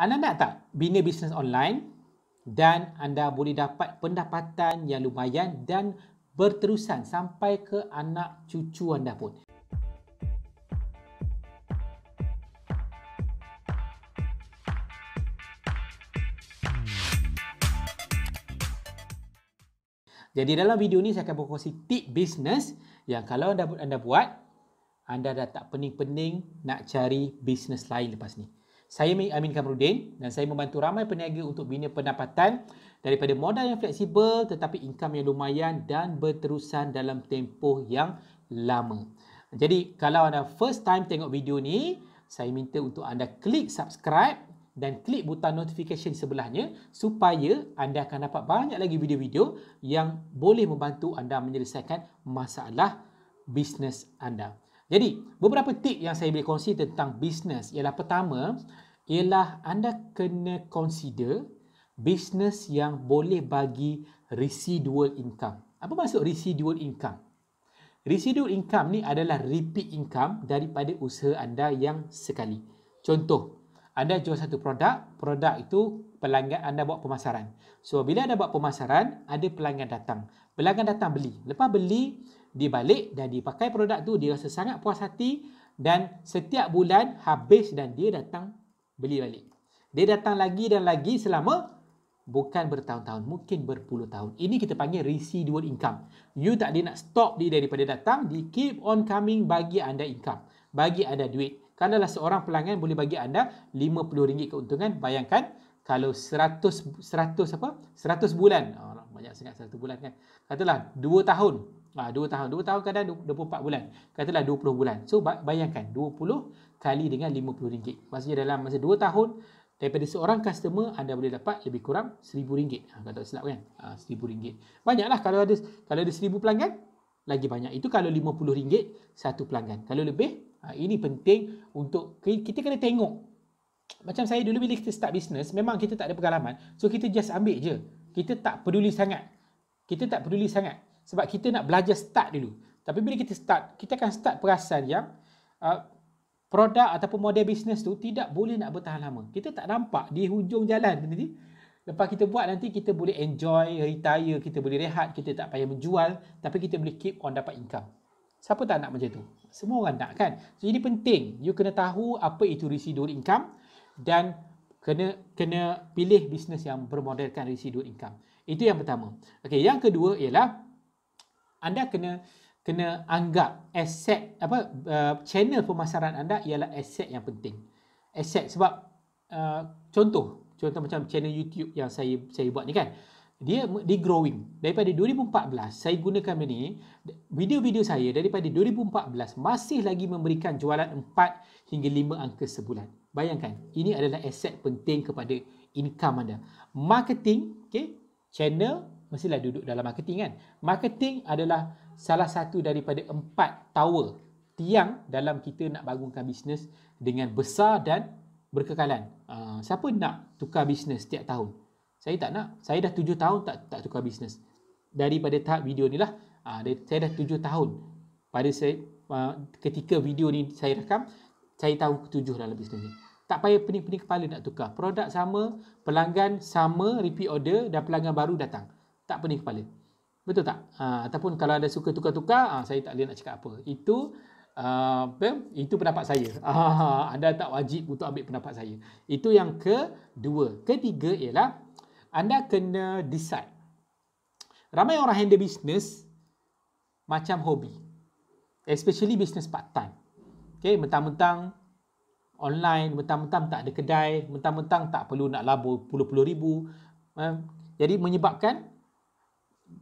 Anda nak tak bina bisnes online dan anda boleh dapat pendapatan yang lumayan dan berterusan sampai ke anak cucu anda pun. Jadi dalam video ni saya akan berkongsi tip bisnes yang kalau anda anda buat anda dah tak pening-pening nak cari bisnes lain lepas ni saya Mi Amin Kamrudin dan saya membantu ramai peniaga untuk bina pendapatan daripada modal yang fleksibel tetapi income yang lumayan dan berterusan dalam tempoh yang lama. Jadi kalau anda first time tengok video ni, saya minta untuk anda klik subscribe dan klik butang notification sebelahnya supaya anda akan dapat banyak lagi video-video yang boleh membantu anda menyelesaikan masalah bisnes anda. Jadi, beberapa tip yang saya boleh kongsi tentang bisnes ialah pertama, ialah anda kena consider bisnes yang boleh bagi residual income. Apa maksud residual income? Residual income ni adalah repeat income daripada usaha anda yang sekali. Contoh, anda jual satu produk, produk itu pelanggan anda buat pemasaran. So bila anda buat pemasaran, ada pelanggan datang. Pelanggan datang beli. Lepas beli, dia balik dan dia pakai produk tu, dia rasa sangat puas hati dan setiap bulan habis dan dia datang beli balik. Dia datang lagi dan lagi selama bukan bertahun-tahun, mungkin berpuluh tahun. Ini kita panggil residual income. You tak dia nak stop dia daripada datang, dia keep on coming bagi anda income, bagi anda duit kalaulah seorang pelanggan boleh bagi anda RM50 keuntungan bayangkan kalau 100 100 apa 100 bulan oh, banyak sangat 1 bulan kan katalah 2 tahun ah ha, 2 tahun 2 tahun kadang 24 bulan katalah 20 bulan so bayangkan 20 kali dengan RM50 maksudnya dalam masa 2 tahun daripada seorang customer anda boleh dapat lebih kurang RM1000 ha, ah, kalau tak silap kan ha, ah, RM1000 banyaklah kalau ada kalau ada 1000 pelanggan lagi banyak. Itu kalau RM50 satu pelanggan. Kalau lebih, ha, ini penting untuk kita kena tengok. Macam saya dulu bila kita start business, memang kita tak ada pengalaman. So kita just ambil je. Kita tak peduli sangat. Kita tak peduli sangat. Sebab kita nak belajar start dulu. Tapi bila kita start, kita akan start perasan yang uh, produk ataupun model bisnes tu tidak boleh nak bertahan lama. Kita tak nampak di hujung jalan. Nanti. Lepas kita buat nanti kita boleh enjoy, retire, kita boleh rehat, kita tak payah menjual tapi kita boleh keep on dapat income. Siapa tak nak macam tu? Semua orang nak kan? jadi penting, you kena tahu apa itu residual income dan kena kena pilih bisnes yang bermodelkan residual income. Itu yang pertama. Okey, yang kedua ialah anda kena kena anggap aset apa uh, channel pemasaran anda ialah aset yang penting. Aset sebab uh, contoh contoh macam channel YouTube yang saya saya buat ni kan dia di growing daripada 2014 saya gunakan benda ni video-video saya daripada 2014 masih lagi memberikan jualan 4 hingga 5 angka sebulan bayangkan ini adalah aset penting kepada income anda marketing okay channel mestilah duduk dalam marketing kan marketing adalah salah satu daripada 4 tower tiang dalam kita nak bangunkan bisnes dengan besar dan berkekalan. Uh, siapa nak tukar bisnes setiap tahun? Saya tak nak. Saya dah tujuh tahun tak tak tukar bisnes. Daripada tahap video ni lah. Uh, saya dah tujuh tahun. Pada saya, uh, ketika video ni saya rekam, saya tahun ketujuh dalam bisnes ni. Tak payah pening-pening kepala nak tukar. Produk sama, pelanggan sama, repeat order dan pelanggan baru datang. Tak pening kepala. Betul tak? Uh, ataupun kalau ada suka tukar-tukar, uh, saya tak boleh nak cakap apa. Itu Ah, apa itu pendapat saya. Ah, anda tak wajib untuk ambil pendapat saya. Itu yang kedua. Ketiga ialah anda kena decide. Ramai orang handle business macam hobi. Especially business part time. Okay, mentang-mentang online, mentang-mentang tak ada kedai, mentang-mentang tak perlu nak labur puluh-puluh ribu. Eh. Jadi menyebabkan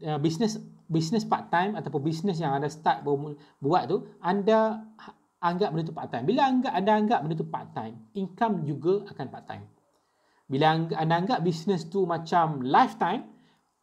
eh, business business part time ataupun business yang anda start buat tu anda ha-, anggap benda tu part time bila anggap anda anggap benda tu part time income juga akan part time bila anda anggap business tu macam lifetime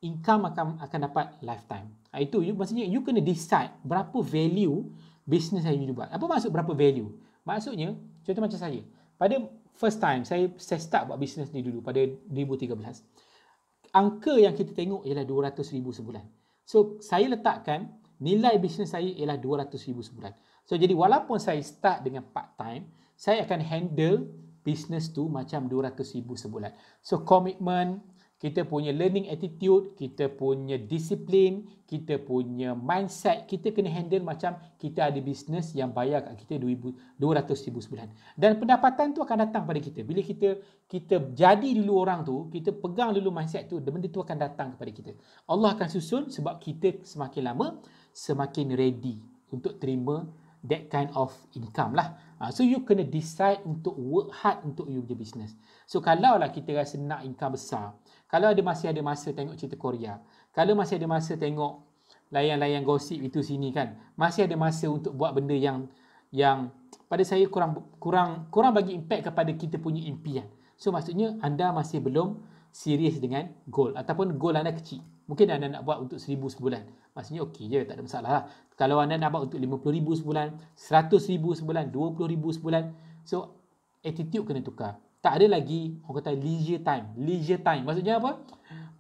income akan akan dapat lifetime ha, itu you, maksudnya you kena decide berapa value business yang you buat apa maksud berapa value maksudnya contoh macam saya pada first time saya saya start buat business ni dulu pada 2013 angka yang kita tengok ialah 200,000 sebulan So saya letakkan nilai bisnes saya ialah 200,000 sebulan. So jadi walaupun saya start dengan part time, saya akan handle bisnes tu macam 200,000 sebulan. So komitmen, kita punya learning attitude, kita punya disiplin, kita punya mindset, kita kena handle macam kita ada bisnes yang bayar kat kita RM200,000 sebulan. Dan pendapatan tu akan datang pada kita. Bila kita kita jadi dulu orang tu, kita pegang dulu mindset tu, benda tu akan datang kepada kita. Allah akan susun sebab kita semakin lama, semakin ready untuk terima that kind of income lah. Ha, so you kena decide untuk work hard untuk you punya business. So kalau lah kita rasa nak income besar, kalau ada masih ada masa tengok cerita Korea, kalau masih ada masa tengok layan-layan gosip itu sini kan, masih ada masa untuk buat benda yang yang pada saya kurang kurang kurang bagi impact kepada kita punya impian. So maksudnya anda masih belum serius dengan goal ataupun goal anda kecil. Mungkin anda nak buat untuk 1000 sebulan. Maksudnya okey je, tak ada masalah lah. Kalau anda nak buat untuk 50000 sebulan, 100000 sebulan, 20000 sebulan. So attitude kena tukar tak ada lagi orang kata leisure time. Leisure time maksudnya apa?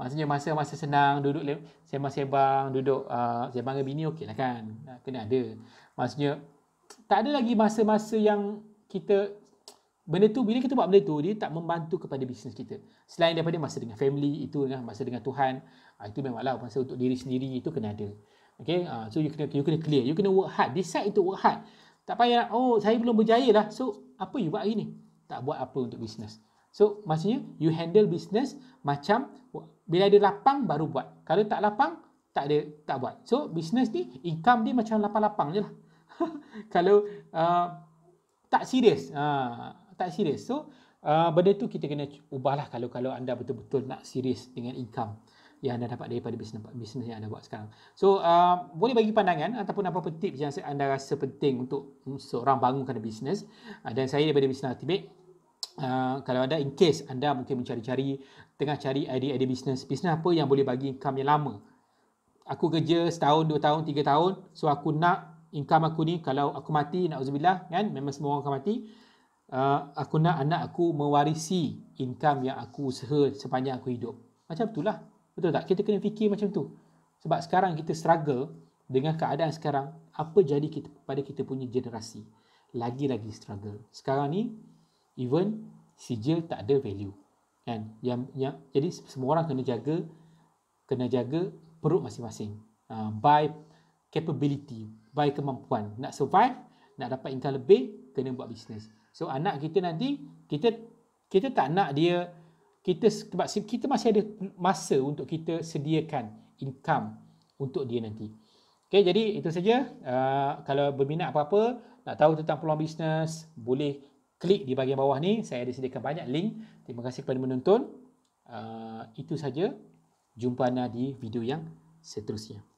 Maksudnya masa-masa senang duduk sembang-sembang, duduk uh, sembang dengan bini okey lah kan. Kena ada. Maksudnya tak ada lagi masa-masa yang kita benda tu bila kita buat benda tu dia tak membantu kepada bisnes kita. Selain daripada masa dengan family itu dengan masa dengan Tuhan, uh, itu memanglah masa untuk diri sendiri itu kena ada. Okay, uh, ah, so you kena you kena clear, you kena work hard, decide to work hard. Tak payah, oh saya belum berjaya lah. So, apa you buat hari ni? tak buat apa untuk bisnes. So, maksudnya you handle bisnes macam bila ada lapang baru buat. Kalau tak lapang, tak ada tak buat. So, bisnes ni income dia macam lapang-lapang je lah. Kalau uh, tak serius, uh, ah, tak serius. So, uh, benda tu kita kena ubahlah kalau kalau anda betul-betul nak serius dengan income yang anda dapat daripada bisnes bisnes yang anda buat sekarang. So, uh, boleh bagi pandangan ataupun apa-apa tips yang anda rasa penting untuk seorang bangunkan bisnes. Uh, dan saya daripada Bisnes Ultimate, Uh, kalau ada in case anda mungkin mencari-cari tengah cari idea-idea bisnes bisnes apa yang boleh bagi income yang lama aku kerja setahun, dua tahun, tiga tahun so aku nak income aku ni kalau aku mati nak uzubillah kan memang semua orang akan mati uh, aku nak anak aku mewarisi income yang aku usaha sepanjang aku hidup macam itulah Betul tak? Kita kena fikir macam tu. Sebab sekarang kita struggle dengan keadaan sekarang, apa jadi kita pada kita punya generasi? Lagi-lagi struggle. Sekarang ni even sijil tak ada value. Kan? Yang, yang jadi semua orang kena jaga kena jaga perut masing-masing. Uh, by capability, by kemampuan nak survive, nak dapat income lebih, kena buat bisnes. So anak kita nanti kita kita tak nak dia kita sebab kita masih ada masa untuk kita sediakan income untuk dia nanti. Okay, jadi itu saja. Uh, kalau berminat apa-apa, nak tahu tentang peluang bisnes, boleh klik di bahagian bawah ni. Saya ada sediakan banyak link. Terima kasih kepada menonton. Uh, itu saja. Jumpa anda di video yang seterusnya.